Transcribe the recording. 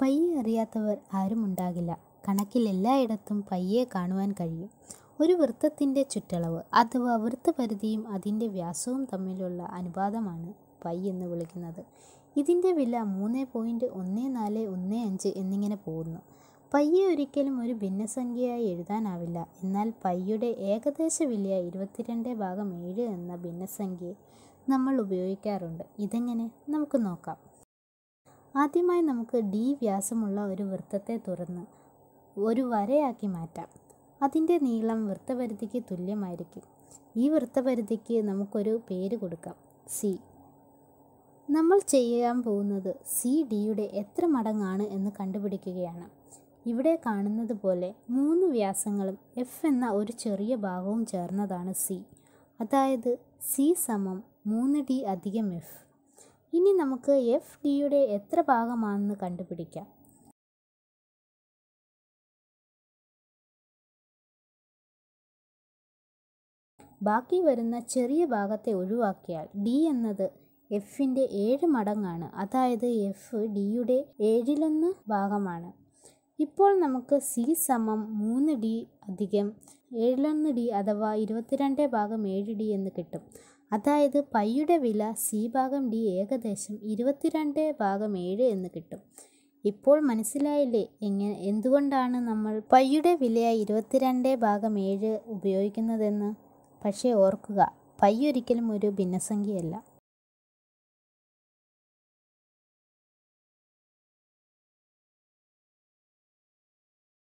പയ്യെ അറിയാത്തവർ ആരും ഉണ്ടാകില്ല കണക്കിൽ എല്ലായിടത്തും പയ്യെ കാണുവാൻ കഴിയും ഒരു വൃത്തത്തിൻ്റെ ചുറ്റളവ് അഥവാ വൃത്തപരിധിയും അതിൻ്റെ വ്യാസവും തമ്മിലുള്ള അനുപാതമാണ് പൈ എന്ന് വിളിക്കുന്നത് ഇതിൻ്റെ വില മൂന്ന് പോയിൻറ്റ് ഒന്ന് നാല് ഒന്ന് അഞ്ച് എന്നിങ്ങനെ പോകുന്നു പയ്യെ ഒരിക്കലും ഒരു ഭിന്നസംഖ്യയായി എഴുതാനാവില്ല എന്നാൽ പയ്യുടെ ഏകദേശ വില ഇരുപത്തിരണ്ട് ഭാഗം ഏഴ് എന്ന ഭിന്നസംഖ്യയെ നമ്മൾ ഉപയോഗിക്കാറുണ്ട് ഇതെങ്ങനെ നമുക്ക് നോക്കാം ആദ്യമായി നമുക്ക് ഡി വ്യാസമുള്ള ഒരു വൃത്തത്തെ തുറന്ന് ഒരു വരയാക്കി മാറ്റാം അതിൻ്റെ നീളം വൃത്തപരിധിക്ക് തുല്യമായിരിക്കും ഈ വൃത്തപരിധിക്ക് നമുക്കൊരു പേര് കൊടുക്കാം സി നമ്മൾ ചെയ്യാൻ പോകുന്നത് സി ഡിയുടെ എത്ര മടങ്ങാണ് എന്ന് കണ്ടുപിടിക്കുകയാണ് ഇവിടെ കാണുന്നത് പോലെ മൂന്ന് വ്യാസങ്ങളും എഫ് എന്ന ഒരു ചെറിയ ഭാഗവും ചേർന്നതാണ് സി അതായത് സി സമം മൂന്ന് ഡി അധികം എഫ് ഇനി നമുക്ക് എഫ് ഡിയുടെ എത്ര ഭാഗമാണെന്ന് കണ്ടുപിടിക്കാം ബാക്കി വരുന്ന ചെറിയ ഭാഗത്തെ ഒഴിവാക്കിയാൽ ഡി എന്നത് എഫിൻ്റെ ഏഴ് മടങ്ങാണ് അതായത് എഫ് ഡിയുടെ ഏഴിലൊന്ന് ഭാഗമാണ് ഇപ്പോൾ നമുക്ക് സി സമം മൂന്ന് ഡി അധികം ഏഴിലൊന്ന് ഡി അഥവാ ഇരുപത്തിരണ്ട് ഭാഗം ഏഴ് ഡി എന്ന് കിട്ടും അതായത് പയ്യുടെ വില സി ഭാഗം ഡി ഏകദേശം ഇരുപത്തിരണ്ട് ഭാഗം ഏഴ് എന്ന് കിട്ടും ഇപ്പോൾ മനസ്സിലായില്ലേ എങ്ങനെ എന്തുകൊണ്ടാണ് നമ്മൾ പയ്യുടെ വിലയായി ഇരുപത്തിരണ്ട് ഭാഗം ഏഴ് ഉപയോഗിക്കുന്നതെന്ന് പക്ഷേ ഓർക്കുക പയ്യൊരിക്കലും ഒരു ഭിന്നസംഖ്യയല്ല